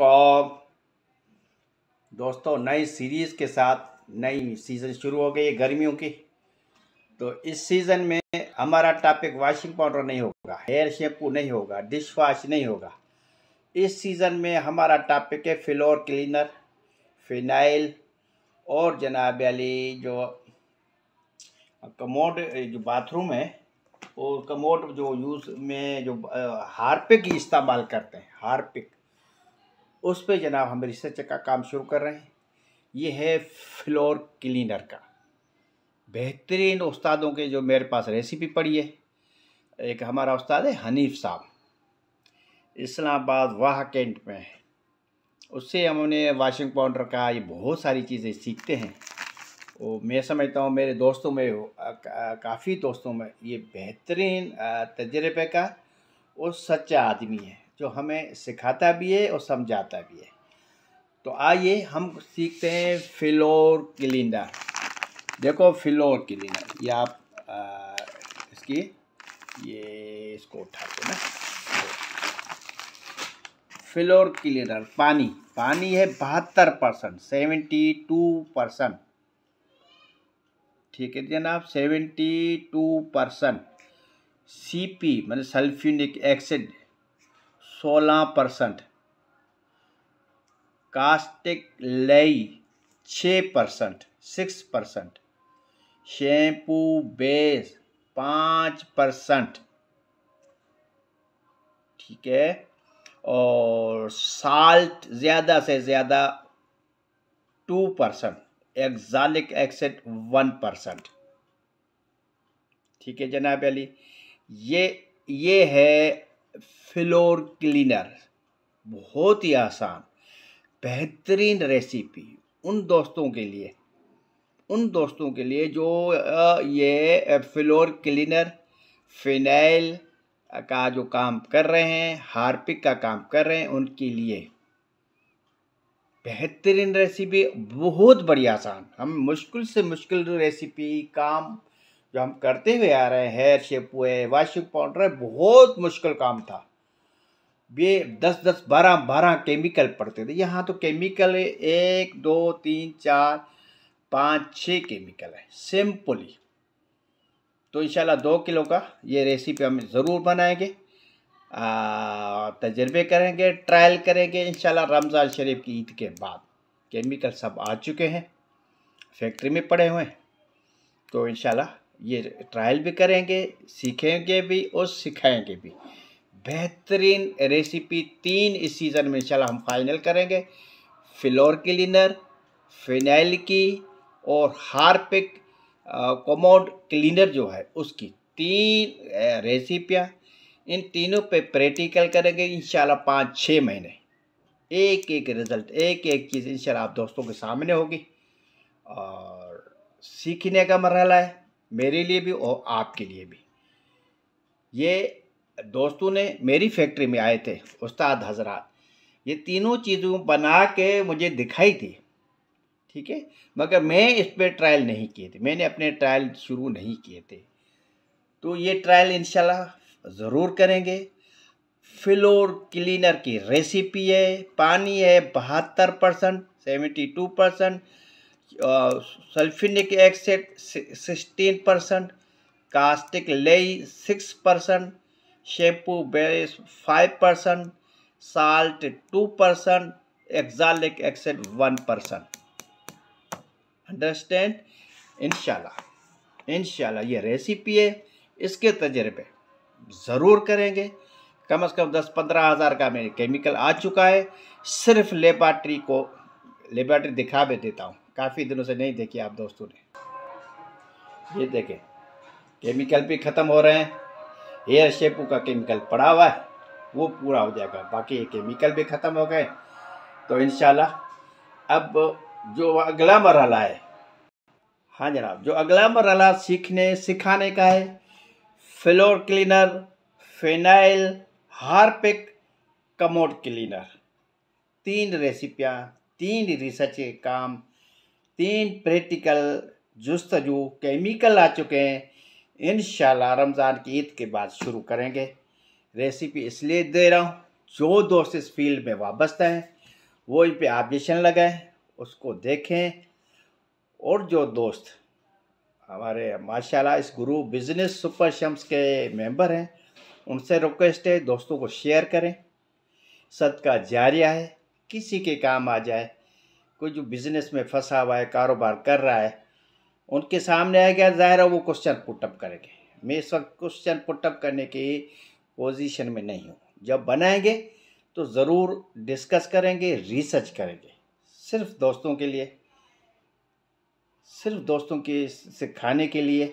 कॉफ दोस्तों नई सीरीज़ के साथ नई सीज़न शुरू हो गई है गर्मियों की तो इस सीज़न में हमारा टॉपिक वॉशिंग पाउडर नहीं होगा हेयर शैम्पू नहीं होगा डिश वॉश नहीं होगा इस सीज़न में हमारा टॉपिक है फ्लोर क्लीनर फिनाइल और जनाब अली जो कमोड जो बाथरूम है और कमोड जो यूज़ में जो हार्पिक इस्तेमाल करते हैं हार्पिक उस पर जनाब हम रिसर्च का काम शुरू कर रहे हैं ये है फ्लोर क्लीनर का बेहतरीन उस्तादों के जो मेरे पास रेसिपी पड़ी है एक हमारा उस्ताद है हनीफ साहब इस्लामाबाद वाह कैंट में है उससे हमने वाशिंग पाउडर का ये बहुत सारी चीज़ें सीखते हैं वो मैं समझता हूँ मेरे दोस्तों में काफ़ी दोस्तों में ये बेहतरीन तजर्बे का और सच्चा आदमी है जो हमें सिखाता भी है और समझाता भी है तो आइए हम सीखते हैं फिलोर किलिंडा देखो फिलोर किलिंडा ये आप आ, इसकी ये इसको उठाते ना फिलोर क्लीनर पानी पानी है बहत्तर परसेंट सेवेंटी टू परसेंट ठीक है जनाब seventy two percent C P मतलब सल्फ्यूनिक एसिड सोलह परसेंट कास्टिक लई छः percent six percent shampoo base पाँच परसेंट ठीक है और साल्ट ज़्यादा से ज़्यादा two percent oxalic acid one percent ठीक है जनाब अली ये ये है फ्लोर क्लीनर बहुत ही आसान बेहतरीन रेसिपी उन दोस्तों के लिए उन दोस्तों के लिए जो ये फ्लोर क्लीनर फिनाइल का जो काम कर रहे हैं हार्पिक का काम कर रहे हैं उनके लिए बेहतरीन रेसिपी बहुत बड़ी आसान हम मुश्किल से मुश्किल रेसिपी काम जो हम करते हुए आ रहे हैं हेयर शेप हुए वाशिंग पाउडर बहुत मुश्किल काम था ये दस दस बारह बारह केमिकल पड़ते थे यहाँ तो केमिकल है एक दो तीन चार पाँच छः केमिकल है सिंपली तो इन दो किलो का ये रेसिपी हम ज़रूर बनाएंगे तजर्बे करेंगे ट्रायल करेंगे इंशाल्लाह रमज़ान शरीफ की ईद के बाद केमिकल सब आ चुके हैं फैक्ट्री में पड़े हुए हैं तो इन ये ट्रायल भी करेंगे सीखेंगे भी और सिखाएंगे भी बेहतरीन रेसिपी तीन इस सीज़न में इंशाल्लाह हम फाइनल करेंगे फ्लोर क्लीनर फिनाइल की और हार्पिक कोमोड क्लीनर जो है उसकी तीन रेसिपियाँ इन तीनों पे प्रैक्टिकल करेंगे इन पाँच छः महीने एक एक रिज़ल्ट एक एक चीज़ इन आप दोस्तों के सामने होगी और सीखने का मरहला है मेरे लिए भी और आपके लिए भी ये दोस्तों ने मेरी फैक्ट्री में आए थे उस्ताद हजरात ये तीनों चीज़ों बना के मुझे दिखाई थी ठीक है मगर मैं इस पर ट्रायल नहीं किए थे मैंने अपने ट्रायल शुरू नहीं किए थे तो ये ट्रायल इन ज़रूर करेंगे फ्लोर क्लीनर की रेसिपी है पानी है बहत्तर percent seventy two percent sulphonic acid sixteen percent caustic लेई six percent shampoo base five percent salt two percent oxalic acid one percent understand इनशाला इनशाला ये रेसिपी है इसके तजर्बे ज़रूर करेंगे कम से कम दस पंद्रह हज़ार का मेरे केमिकल आ चुका है सिर्फ लेबार्ट्री को लेबार्ट्री दिखा भी देता हूँ काफ़ी दिनों से नहीं देखी आप दोस्तों ने ये देखें केमिकल भी ख़त्म हो रहे हैं हेयर शेपू का केमिकल पड़ा हुआ है वो पूरा हो जाएगा बाकी ये केमिकल भी ख़त्म हो गए तो इन अब जो अगला मरहला है हाँ जनाब जो अगला मरहला सीखने सिखाने का है floor cleaner phenyl Harpic commode cleaner तीन रेसिपियाँ तीन रिसर्च काम तीन प्रैक्टिकल जस्तजू केमिकल आ चुके हैं इन रमज़ान की ईद के बाद शुरू करेंगे रेसिपी इसलिए दे रहा हूँ जो दोस्त इस फील्ड में वाबस्ता हैं वो इन पर ऑब्जेशन लगाएं उसको देखें और जो दोस्त हमारे माशाल्लाह इस गुरु बिज़नेस सुपर शम्स के मेंबर हैं उनसे रिक्वेस्ट है दोस्तों को शेयर करें सद का जारिया है किसी के काम आ जाए कोई जो बिज़नेस में फंसा हुआ है कारोबार कर रहा है उनके सामने आएगा ज़ाहिर है वो क्वेश्चन पुटअप करेंगे मैं इस वक्त क्वेश्चन पुटअप करने की पोजीशन में नहीं हूँ जब बनाएंगे तो ज़रूर डिस्कस करेंगे रिसर्च करेंगे सिर्फ दोस्तों के लिए सिर्फ दोस्तों के सिखाने के लिए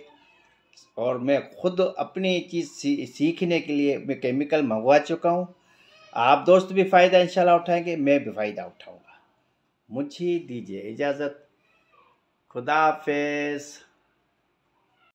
और मैं खुद अपनी चीज़ सीखने के लिए मैं केमिकल मंगवा चुका हूँ आप दोस्त भी फ़ायदा इंशाल्लाह उठाएंगे मैं भी फ़ायदा उठाऊँ मुझे दीजिए इजाज़त खुदा हाफिज़